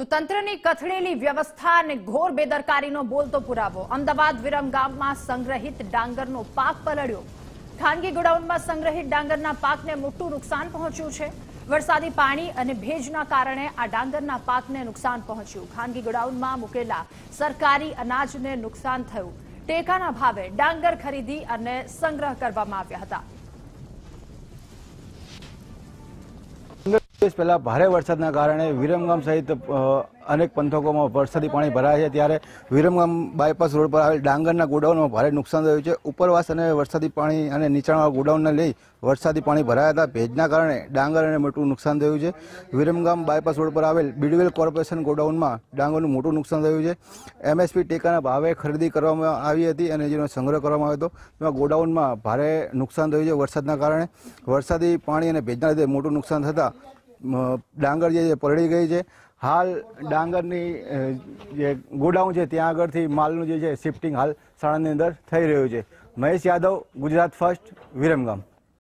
તો તંત્રની કથળેલી વ્યવસ્થા અને ઘોર બેદરકારીનો બોલતો પુરાવો અમદાવાદ વિરમ ગામમાં સંગ્રહિત ડાંગરનો પાક પલળ્યો ખાનગી ગોડાઉનમાં સંગ્રહિત ડાંગરના પાકને મોટું નુકસાન પહોંચ્યું છે વરસાદી પાણી અને ભેજના કારણે આ ડાંગરના પાકને નુકસાન પહોંચ્યું ખાનગી ગોડાઉનમાં મૂકેલા સરકારી અનાજને નુકસાન થયું ટેકાના ભાવે ડાંગર ખરીદી અને સંગ્રહ કરવામાં આવ્યા હતા દિવસ પહેલાં ભારે વરસાદના કારણે વિરમગામ સહિત અનેક પંથકોમાં વરસાદી પાણી ભરાયા છે ત્યારે વિરમગામ બાયપાસ રોડ પર આવેલ ડાંગરના ગોડાઉનમાં ભારે નુકસાન થયું છે ઉપરવાસ અને વરસાદી પાણી અને નીચાણવાળા ગોડાઉનને લઈ વરસાદી પાણી ભરાયા હતા ભેજના કારણે ડાંગર અને મોટું નુકસાન થયું છે વિરમગામ બાયપાસ રોડ પર આવેલ બીડવેલ કોર્પોરેશન ગોડાઉનમાં ડાંગરનું મોટું નુકસાન થયું છે એમએસપી ટેકાના ભાવે ખરીદી કરવામાં આવી હતી અને જેનો સંગ્રહ કરવામાં આવ્યો હતો તેમાં ગોડાઉનમાં ભારે નુકસાન થયું છે વરસાદના કારણે વરસાદી પાણી અને ભેજના લીધે મોટું નુકસાન થતાં ડાંગર જે છે પરળી ગઈ છે હાલ ડાંગરની જે ગોડાઉન છે ત્યાં આગળથી માલનું જે છે શિફ્ટિંગ હાલ સાણંદની અંદર થઈ રહ્યું છે મહેશ યાદવ ગુજરાત ફર્સ્ટ વિરમગામ